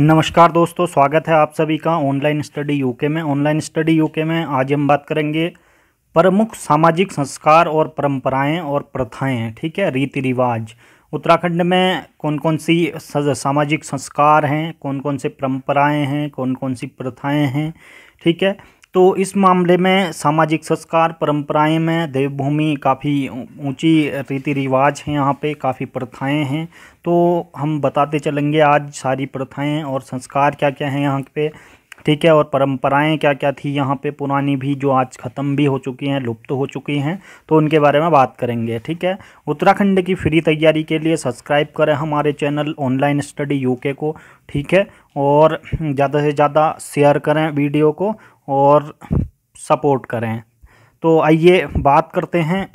नमस्कार दोस्तों स्वागत है आप सभी का ऑनलाइन स्टडी यूके में ऑनलाइन स्टडी यूके में आज हम बात करेंगे प्रमुख सामाजिक संस्कार और परंपराएं और प्रथाएं ठीक है रीति रिवाज उत्तराखंड में कौन कौन सी सामाजिक संस्कार हैं कौन कौन से परंपराएं हैं कौन कौन सी प्रथाएं हैं ठीक है तो इस मामले में सामाजिक संस्कार परंपराएं में देवभूमि काफ़ी ऊंची रीति रिवाज हैं यहाँ पे काफ़ी प्रथाएं हैं तो हम बताते चलेंगे आज सारी प्रथाएं और संस्कार क्या क्या हैं यहाँ पे ठीक है और परंपराएं क्या क्या थी यहाँ पे पुरानी भी जो आज ख़त्म भी हो चुकी हैं लुप्त तो हो चुकी हैं तो उनके बारे में बात करेंगे ठीक है उत्तराखंड की फ्री तैयारी के लिए सब्सक्राइब करें हमारे चैनल ऑनलाइन स्टडी यूके को ठीक है और ज़्यादा से ज़्यादा शेयर करें वीडियो को और सपोर्ट करें तो आइए बात करते हैं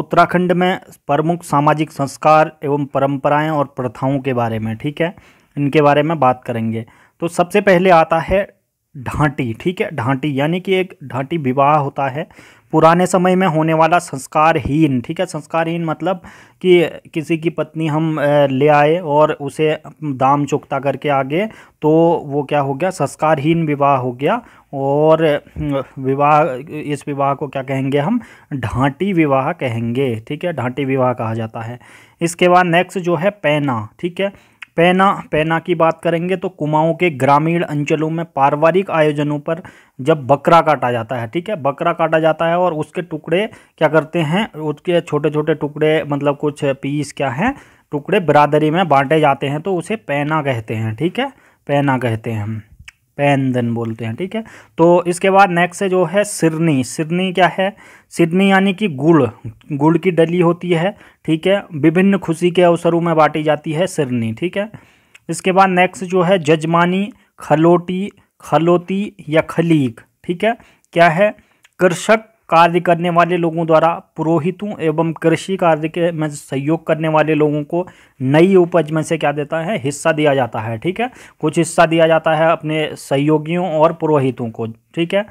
उत्तराखंड में प्रमुख सामाजिक संस्कार एवं परम्पराएँ और प्रथाओं के बारे में ठीक है इनके बारे में बात करेंगे तो सबसे पहले आता है ढांटी ठीक है ढांटी यानी कि एक ढांटी विवाह होता है पुराने समय में होने वाला संस्कारहीन ठीक है संस्कारहीन मतलब कि किसी की पत्नी हम ले आए और उसे दाम चुकता करके आगे तो वो क्या हो गया संस्कारहीन विवाह हो गया और विवाह इस विवाह को क्या कहेंगे हम ढांटी विवाह कहेंगे ठीक है ढांटी विवाह कहा जाता है इसके बाद नेक्स्ट जो है पैना ठीक है पैना पैना की बात करेंगे तो कुमाऊं के ग्रामीण अंचलों में पारिवारिक आयोजनों पर जब बकरा काटा जाता है ठीक है बकरा काटा जाता है और उसके टुकड़े क्या करते हैं उसके छोटे छोटे टुकड़े मतलब कुछ पीस क्या हैं टुकड़े बिरादरी में बांटे जाते हैं तो उसे पैना कहते हैं ठीक है पैना कहते हैं पैंदन बोलते हैं ठीक है तो इसके बाद नेक्स्ट है जो है सिरनी सिरनी क्या है सिरनी यानी कि गुड़ गुड़ की डली होती है ठीक है विभिन्न खुशी के अवसरों में बांटी जाती है सिरनी ठीक है इसके बाद नेक्स्ट जो है जजमानी खलोटी खलोती या खलीक ठीक है क्या है कृषक कार्य करने वाले लोगों द्वारा पुरोहितों एवं कृषि कार्य के में सहयोग करने वाले लोगों को नई उपज में से क्या देता है हिस्सा दिया जाता है ठीक है कुछ हिस्सा दिया जाता है अपने सहयोगियों और पुरोहितों को ठीक है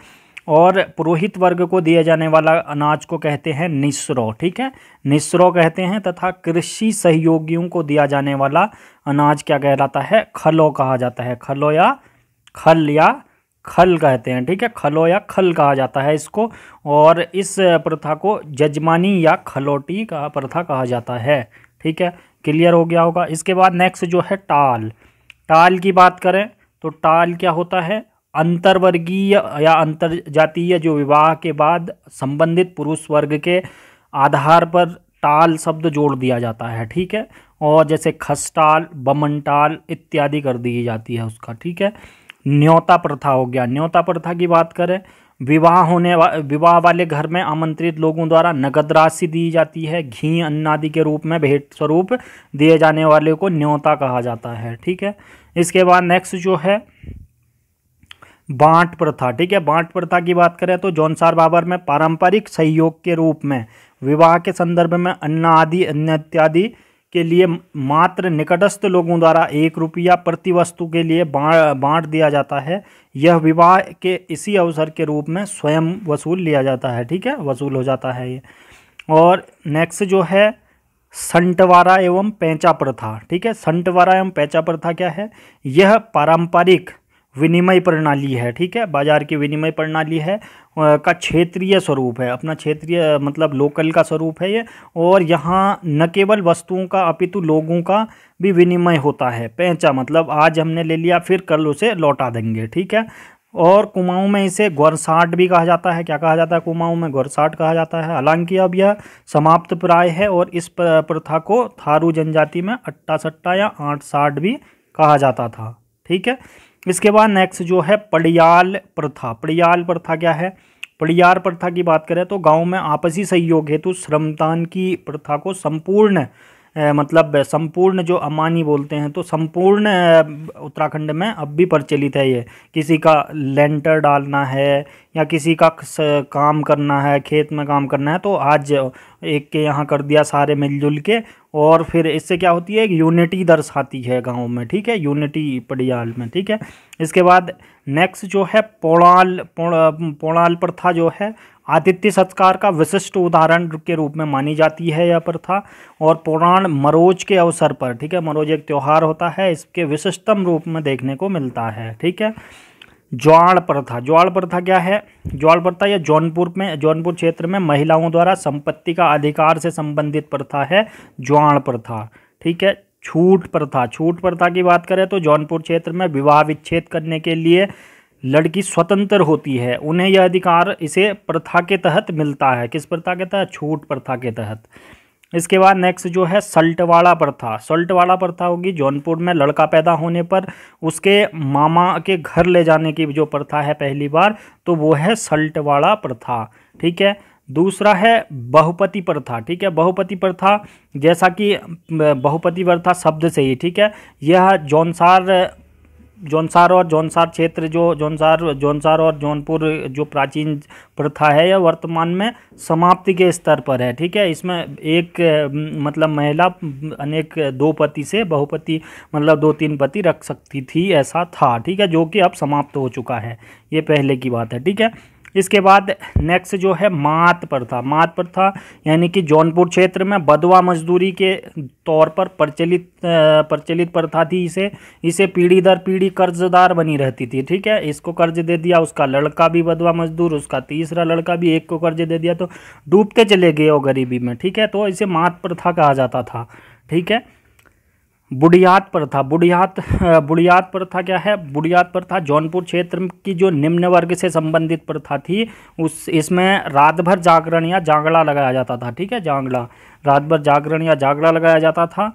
और पुरोहित वर्ग को दिया जाने वाला अनाज को कहते हैं निस्रो ठीक है निस्रो कहते हैं तथा कृषि सहयोगियों को दिया जाने वाला अनाज क्या कहलाता है खलो कहा जाता है खलो या खल या खल कहते हैं ठीक है खलो या खल कहा जाता है इसको और इस प्रथा को जजमानी या खलोटी का प्रथा कहा जाता है ठीक है क्लियर हो गया होगा इसके बाद नेक्स्ट जो है टाल टाल की बात करें तो टाल क्या होता है अंतर्वर्गीय या अंतर जातीय जो विवाह के बाद संबंधित पुरुष वर्ग के आधार पर टाल शब्द जोड़ दिया जाता है ठीक है और जैसे खसटाल बमन टाल इत्यादि कर दी जाती है उसका ठीक है न्योता प्रथा हो गया न्योता प्रथा की बात करें विवाह होने वा विवाह वाले घर में आमंत्रित लोगों द्वारा नगद राशि दी जाती है घी अन्नादि के रूप में भेंट स्वरूप दिए जाने वाले को न्योता कहा जाता है ठीक है इसके बाद नेक्स्ट जो है बांट प्रथा ठीक है बांट प्रथा की बात करें तो जौनसार बाबर में पारंपरिक सहयोग के रूप में विवाह के संदर्भ में अन्न आदि अन्य इत्यादि के लिए मात्र निकटस्थ लोगों द्वारा एक रुपया प्रति वस्तु के लिए बांट दिया जाता है यह विवाह के इसी अवसर के रूप में स्वयं वसूल लिया जाता है ठीक है वसूल हो जाता है ये और नेक्स्ट जो है संटवारा एवं पैंचा प्रथा ठीक है संटवारा एवं पैंचा प्रथा क्या है यह पारंपरिक विनिमय प्रणाली है ठीक है बाजार की विनिमय प्रणाली है का क्षेत्रीय स्वरूप है अपना क्षेत्रीय मतलब लोकल का स्वरूप है ये और यहाँ न केवल वस्तुओं का अपितु लोगों का भी विनिमय होता है पैंचा मतलब आज हमने ले लिया फिर कल उसे लौटा देंगे ठीक है और कुमाऊँ में इसे गौरसाट भी कहा जाता है क्या कहा जाता है कुमाऊँ में गौरसाट कहा जाता है हालांकि अब यह समाप्त प्राय है और इस प्रथा को थारू जनजाति में अट्टा सट्टा या आठ साठ भी कहा जाता था ठीक है इसके बाद नेक्स्ट जो है पड़ियाल प्रथा पड़ियाल प्रथा क्या है पड़ियार प्रथा की बात करें तो गांव में आपसी सहयोग हेतु श्रमदान की प्रथा को संपूर्ण मतलब संपूर्ण जो अमानी बोलते हैं तो संपूर्ण उत्तराखंड में अब भी प्रचलित है ये किसी का लेंटर डालना है या किसी का काम करना है खेत में काम करना है तो आज एक के यहाँ कर दिया सारे मिलजुल के और फिर इससे क्या होती है यूनिटी दर्शाती है गाँव में ठीक है यूनिटी पडियाल में ठीक है इसके बाद नेक्स्ट जो है पौड़ाल पौड़ाल प्रथा जो है आदित्य सत्कार का विशिष्ट उदाहरण के रूप में मानी जाती है यह प्रथा और पुराण मरोज के अवसर पर ठीक है मरोज एक त्यौहार होता है इसके विशिष्टतम रूप में देखने को मिलता है ठीक है ज्वाड़ प्रथा ज्वाड़ प्रथा क्या है ज्वाड़ प्रथा यह जौनपुर में जौनपुर क्षेत्र में महिलाओं द्वारा संपत्ति का अधिकार से संबंधित प्रथा है ज्वाड़ प्रथा ठीक है छूट प्रथा छूट प्रथा की बात करें तो जौनपुर क्षेत्र में विवाह विच्छेद करने के लिए लड़की स्वतंत्र होती है उन्हें यह अधिकार इसे प्रथा के तहत मिलता है किस प्रथा के तहत छूट प्रथा के तहत इसके बाद नेक्स्ट जो है सल्टवाड़ा प्रथा सल्टवाड़ा प्रथा होगी जौनपुर में लड़का पैदा होने पर उसके मामा के घर ले जाने की जो प्रथा है पहली बार तो वो है सल्टवाड़ा प्रथा ठीक है दूसरा है बहुपति प्रथा ठीक है बहुपति प्रथा जैसा कि बहुपति प्रथा शब्द से ही ठीक है यह जौनसार जौनसार और जौनसार क्षेत्र जो जौनसार जौनसार और जौनपुर जो प्राचीन प्रथा है यह वर्तमान में समाप्ति के स्तर पर है ठीक है इसमें एक मतलब महिला अनेक दो पति से बहुपति मतलब दो तीन पति रख सकती थी ऐसा था ठीक है जो कि अब समाप्त हो चुका है ये पहले की बात है ठीक है इसके बाद नेक्स्ट जो है मात प्रथा मात प्रथा यानी कि जौनपुर क्षेत्र में बदवा मजदूरी के तौर पर प्रचलित प्रचलित प्रथा थी इसे इसे पीढ़ी दर पीढ़ी कर्जदार बनी रहती थी ठीक है इसको कर्ज दे दिया उसका लड़का भी बदवा मजदूर उसका तीसरा लड़का भी एक को कर्ज दे दिया तो डूबते चले गए वो गरीबी में ठीक है तो इसे मात प्रथा कहा जाता था ठीक है बुढ़ियात प्रथा बुढ़ियात बुढ़ियात प्रथा क्या है बुढ़ियात प्रथा जौनपुर क्षेत्र की जो निम्न वर्ग से संबंधित प्रथा थी उस इसमें रात भर जागरण या जांगड़ा लगाया जाता था ठीक है जांगड़ा रात भर जागरण या जागड़ा लगाया जाता था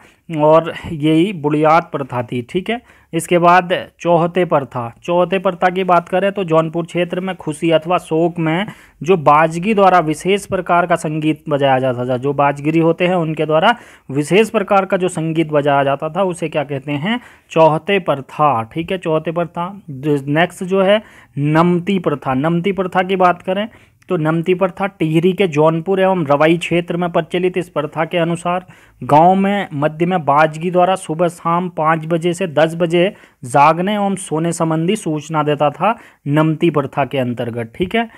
और यही बुनियाद प्रथा थी ठीक है इसके बाद चौहते प्रथा चौहते प्रथा की बात करें तो जौनपुर क्षेत्र में खुशी अथवा शोक में जो बाजगी द्वारा विशेष प्रकार का संगीत बजाया जाता था जो बाजगिरी होते हैं उनके द्वारा विशेष प्रकार का जो संगीत बजाया जाता था उसे क्या कहते हैं चौहते प्रथा ठीक है चौहते प्रथा नेक्स्ट जो है नमती प्रथा नमती प्रथा की बात करें तो नमती प्रथा टिहरी के जौनपुर एवं रवाई क्षेत्र में प्रचलित इस प्रथा के अनुसार गांव में मध्य में बाजगी द्वारा सुबह शाम पाँच बजे से दस बजे जागने एवं सोने संबंधी सूचना देता था नमती प्रथा के अंतर्गत ठीक है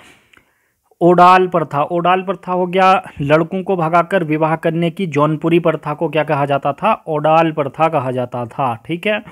ओडाल प्रथा ओडाल प्रथा हो गया लड़कों को भगाकर विवाह करने की जौनपुरी प्रथा को क्या कहा जाता था ओडाल प्रथा कहा जाता था ठीक है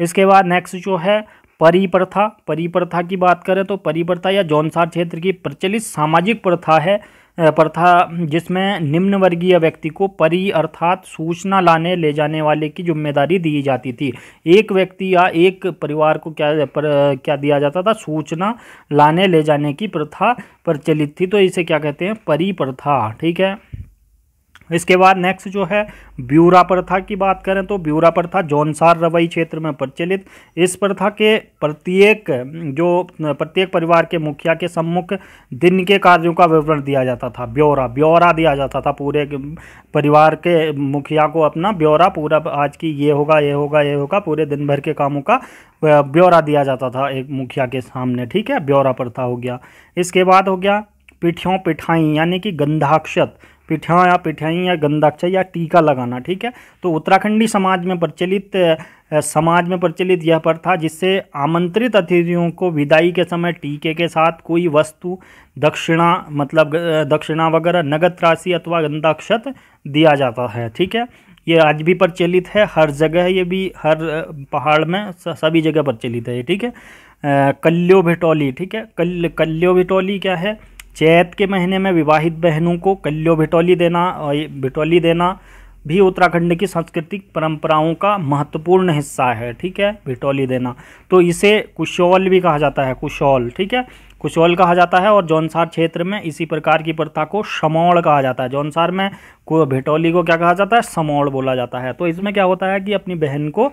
इसके बाद नेक्स्ट जो है परिप्रथा परिप्रथा की बात करें तो परिप्रथा या जौनसार क्षेत्र की प्रचलित सामाजिक प्रथा है प्रथा जिसमें निम्न वर्गीय व्यक्ति को परी अर्थात सूचना लाने ले जाने वाले की जिम्मेदारी दी जाती थी एक व्यक्ति या एक परिवार को क्या पर, क्या दिया जाता था सूचना लाने ले जाने की प्रथा प्रचलित थी तो इसे क्या कहते हैं परी प्रथा ठीक है इसके बाद नेक्स्ट जो है ब्यूरा प्रथा की बात करें तो ब्यूरा प्रथा जौनसार रवई क्षेत्र में प्रचलित इस प्रथा के प्रत्येक जो प्रत्येक परिवार के मुखिया के सम्मुख दिन के कार्यों का विवरण दिया जाता था ब्यौरा ब्यौरा दिया जाता था पूरे परिवार के मुखिया को अपना ब्यौरा पूरा आज की ये होगा ये होगा ये होगा पूरे दिन भर के कामों का ब्यौरा दिया जाता था एक मुखिया के सामने ठीक है ब्यौरा प्रथा हो गया इसके बाद हो गया पिठियों पिठाई यानी कि गंधाक्षत पिठा या पिठाई या गंधाक्षय या टीका लगाना ठीक है तो उत्तराखंडी समाज में प्रचलित समाज में प्रचलित यह प्रथा जिससे आमंत्रित अतिथियों को विदाई के समय टीके के साथ कोई वस्तु दक्षिणा मतलब दक्षिणा वगैरह नगद राशि अथवा गंधाक्षत दिया जाता है ठीक है ये आज भी प्रचलित है हर जगह ये भी हर पहाड़ में सभी जगह प्रचलित है ठीक है कल्यो भिटोली ठीक है कल कल्यो भिटोली क्या है चैत के महीने में विवाहित बहनों को कल्यो भिटोली देना भिटोली देना भी उत्तराखंड की सांस्कृतिक परंपराओं का महत्वपूर्ण हिस्सा है ठीक है बिटोली देना तो इसे कुशौल भी कहा जाता है कुशौल ठीक है कुशौल कहा जाता है और जौनसार क्षेत्र में इसी प्रकार की प्रथा को समौड़ कहा जाता है जौनसार में को भिटोली को क्या कहा जाता है समौड़ बोला जाता है तो इसमें क्या होता है कि अपनी बहन को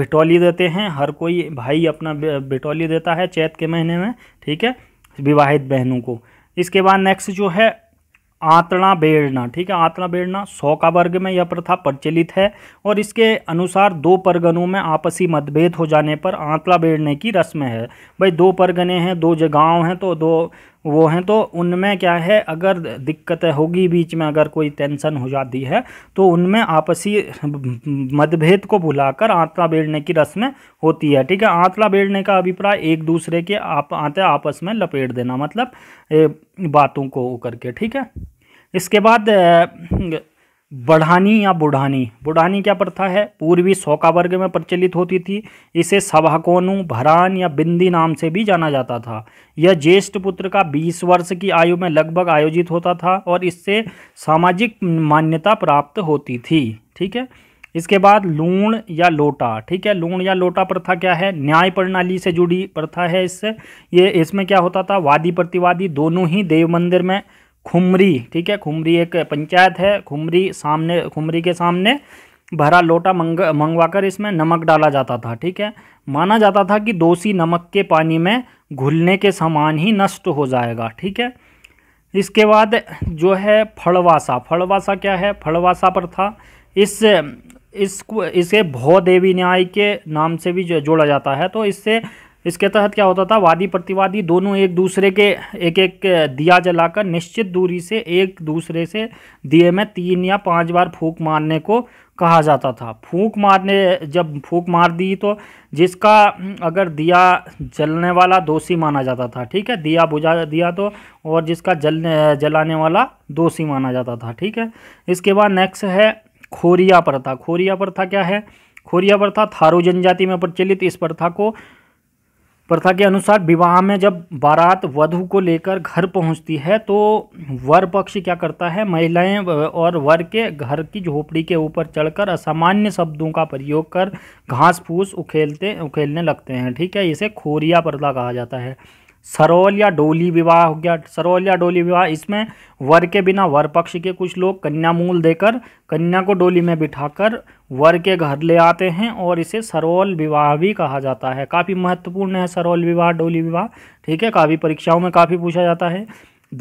भिटोली देते हैं हर कोई भाई अपना भिटोली देता है चैत के महीने में ठीक है विवाहित बहनों को इसके बाद नेक्स्ट जो है आंतड़ा बेड़ना ठीक है आंतड़ा बेड़ना सौ का वर्ग में यह प्रथा प्रचलित है और इसके अनुसार दो परगनों में आपसी मतभेद हो जाने पर आंतड़ा बेड़ने की रस्म है भाई दो परगने हैं दो जगहों हैं तो दो वो हैं तो उनमें क्या है अगर दिक्कतें होगी बीच में अगर कोई टेंशन हो जाती है तो उनमें आपसी मतभेद को भुलाकर आंतला बेड़ने की रस्में होती है ठीक है आंतला बेड़ने का अभिप्राय एक दूसरे के आप आते आपस में लपेट देना मतलब बातों को करके ठीक है इसके बाद बढ़ानी या बुढ़ानी बुढ़ानी क्या प्रथा है पूर्वी सौका वर्ग में प्रचलित होती थी इसे सभाकोनु भरान या बिंदी नाम से भी जाना जाता था यह ज्येष्ठ पुत्र का 20 वर्ष की आयु में लगभग आयोजित होता था और इससे सामाजिक मान्यता प्राप्त होती थी ठीक है इसके बाद लूण या लोटा ठीक है लूण या लोटा प्रथा क्या है न्याय प्रणाली से जुड़ी प्रथा है इससे ये इसमें क्या होता था वादी प्रतिवादी दोनों ही देव मंदिर में खुमरी ठीक है खुमरी एक पंचायत है खुमरी सामने खुमरी के सामने भरा लोटा मंग मंगवाकर इसमें नमक डाला जाता था ठीक है माना जाता था कि दोषी नमक के पानी में घुलने के समान ही नष्ट हो जाएगा ठीक है इसके बाद जो है फड़वासा फड़वासा क्या है फड़वासा पर था इस इसको इसे भौ देवी न्याय के नाम से भी जो जोड़ा जाता है तो इससे इसके तहत क्या होता था वादी प्रतिवादी दोनों एक दूसरे के एक एक दिया जलाकर निश्चित दूरी से एक दूसरे से दिए में तीन या पांच बार फूक मारने को कहा जाता था फूंक मारने जब फूंक मार दी तो जिसका अगर दिया जलने वाला दोषी माना जाता था ठीक है दिया बुझा दिया तो और जिसका जलने जलाने वाला दोषी माना जाता था ठीक है इसके बाद नेक्स्ट है खोरिया प्रथा खोरिया प्रथा क्या है खोरिया प्रथा थारू जनजाति में प्रचलित इस प्रथा को प्रथा के अनुसार विवाह में जब बारात वधु को लेकर घर पहुंचती है तो वर पक्ष क्या करता है महिलाएं और वर के घर की झोपड़ी के ऊपर चढ़कर असामान्य शब्दों का प्रयोग कर घास फूस उखेलते उखेलने लगते हैं ठीक है इसे खोरिया प्रथा कहा जाता है सरोल या डोली विवाह हो गया सरोल या डोली विवाह इसमें वर के बिना वर पक्ष के कुछ लोग कन्या मूल देकर कन्या को डोली में बिठाकर वर के घर ले आते हैं और इसे सरोल विवाह भी कहा जाता है काफ़ी महत्वपूर्ण है सरोल विवाह डोली विवाह ठीक है काफ़ी परीक्षाओं में काफ़ी पूछा जाता है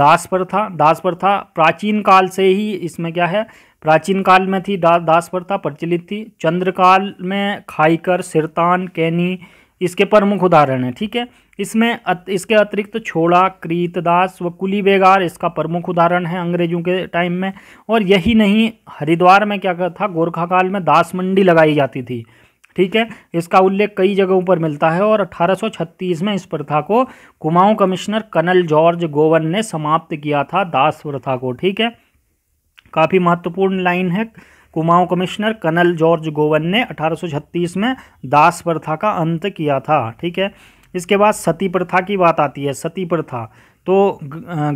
दास प्रथा दास प्रथा प्राचीन काल से ही इसमें क्या है प्राचीन काल में थी दा, दास प्रथा प्रचलित थी चंद्रकाल में खाईकर सिरतान कैनी इसके प्रमुख उदाहरण है ठीक है इसमें अत, इसके अतिरिक्त तो छोड़ा क्रीतदास व कुली बेगार इसका प्रमुख उदाहरण है अंग्रेजों के टाइम में और यही नहीं हरिद्वार में क्या था गोरखा काल में दास मंडी लगाई जाती थी ठीक है इसका उल्लेख कई जगहों पर मिलता है और 1836 में इस प्रथा को Kumaon commissioner colonel George Gowan ने समाप्त किया था दास प्रथा को ठीक है काफ़ी महत्वपूर्ण लाइन है Kumaon commissioner colonel George Gowan ने 1836 में दास प्रथा का अंत किया था ठीक है इसके बाद सती प्रथा की बात आती है सती प्रथा तो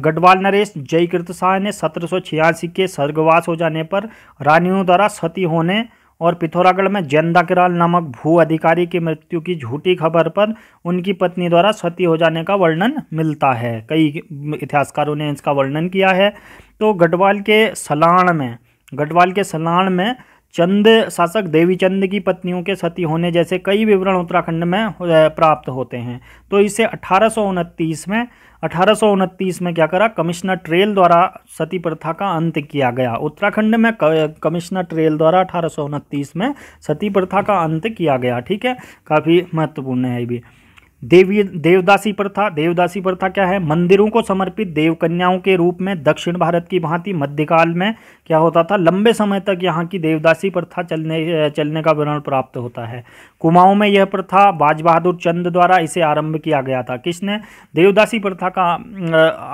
गढ़वाल नरेश जयकृत शाह ने सत्रह के स्वर्गवास हो जाने पर रानियों द्वारा सती होने और पिथौरागढ़ में जयंदा किराल नामक भू अधिकारी की मृत्यु की झूठी खबर पर उनकी पत्नी द्वारा सती हो जाने का वर्णन मिलता है कई इतिहासकारों ने इसका वर्णन किया है तो गढ़वाल के सलाण में गढ़वाल के सलाण में चंद शासक देवीचंद की पत्नियों के सती होने जैसे कई विवरण उत्तराखंड में प्राप्त होते हैं तो इसे अठारह में अठारह में क्या करा कमिश्नर ट्रेल द्वारा सती प्रथा का अंत किया गया उत्तराखंड में कमिश्नर ट्रेल द्वारा अठारह में सती प्रथा का अंत किया गया ठीक है काफ़ी महत्वपूर्ण है ये भी देवी देवदासी प्रथा देवदासी प्रथा क्या है मंदिरों को समर्पित देवकन्याओं के रूप में दक्षिण भारत की भांति मध्यकाल में क्या होता था लंबे समय तक यहाँ की देवदासी प्रथा चलने चलने का विवरण प्राप्त होता है कुमाऊं में यह प्रथा बाज बहादुर चंद द्वारा इसे आरंभ किया गया था किसने देवदासी प्रथा का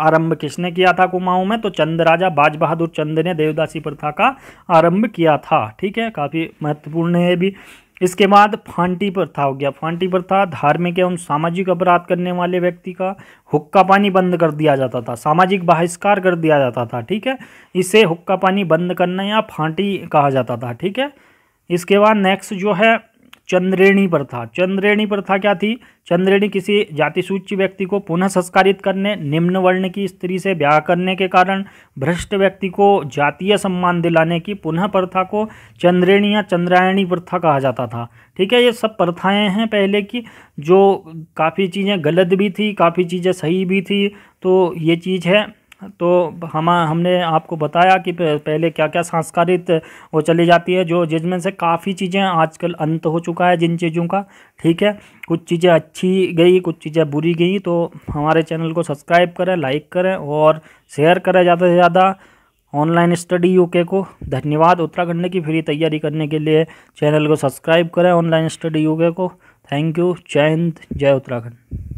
आरंभ किसने किया था कुमाऊं में तो चंद राजा बाज बहादुर चंद ने देवदासी प्रथा का आरंभ किया था ठीक है काफ़ी महत्वपूर्ण है भी इसके बाद फांटी प्रथा हो गया फांटी प्रथा धार्मिक एवं सामाजिक अपराध करने वाले व्यक्ति का हुक्का पानी बंद कर दिया जाता था सामाजिक बहिष्कार कर दिया जाता था ठीक है इसे हुक्का पानी बंद करना या फांटी कहा जाता था ठीक है इसके बाद नेक्स्ट जो है चंद्रेणी प्रथा चंद्रेणी प्रथा क्या थी चंद्रेणी किसी जाति सूची व्यक्ति को पुनः संस्कारित करने निम्न वर्ण की स्त्री से ब्याह करने के कारण भ्रष्ट व्यक्ति को जातीय सम्मान दिलाने की पुनः प्रथा को चंद्रेणी या चंद्रायणी प्रथा कहा जाता था ठीक है ये सब प्रथाएं हैं पहले की जो काफ़ी चीज़ें गलत भी थी काफ़ी चीज़ें सही भी थी तो ये चीज़ है तो हम हमने आपको बताया कि पहले क्या क्या सांस्कारित वो चली जाती है जो जिसमें से काफ़ी चीज़ें आजकल अंत हो चुका है जिन चीज़ों का ठीक है कुछ चीज़ें अच्छी गई कुछ चीज़ें बुरी गई तो हमारे चैनल को सब्सक्राइब करें लाइक करें और शेयर करें ज़्यादा से ज़्यादा ऑनलाइन स्टडी यूके को धन्यवाद उत्तराखंड की फ्री तैयारी करने के लिए चैनल को सब्सक्राइब करें ऑनलाइन स्टडी यूके को थैंक यू जय हिंद जय उत्तराखंड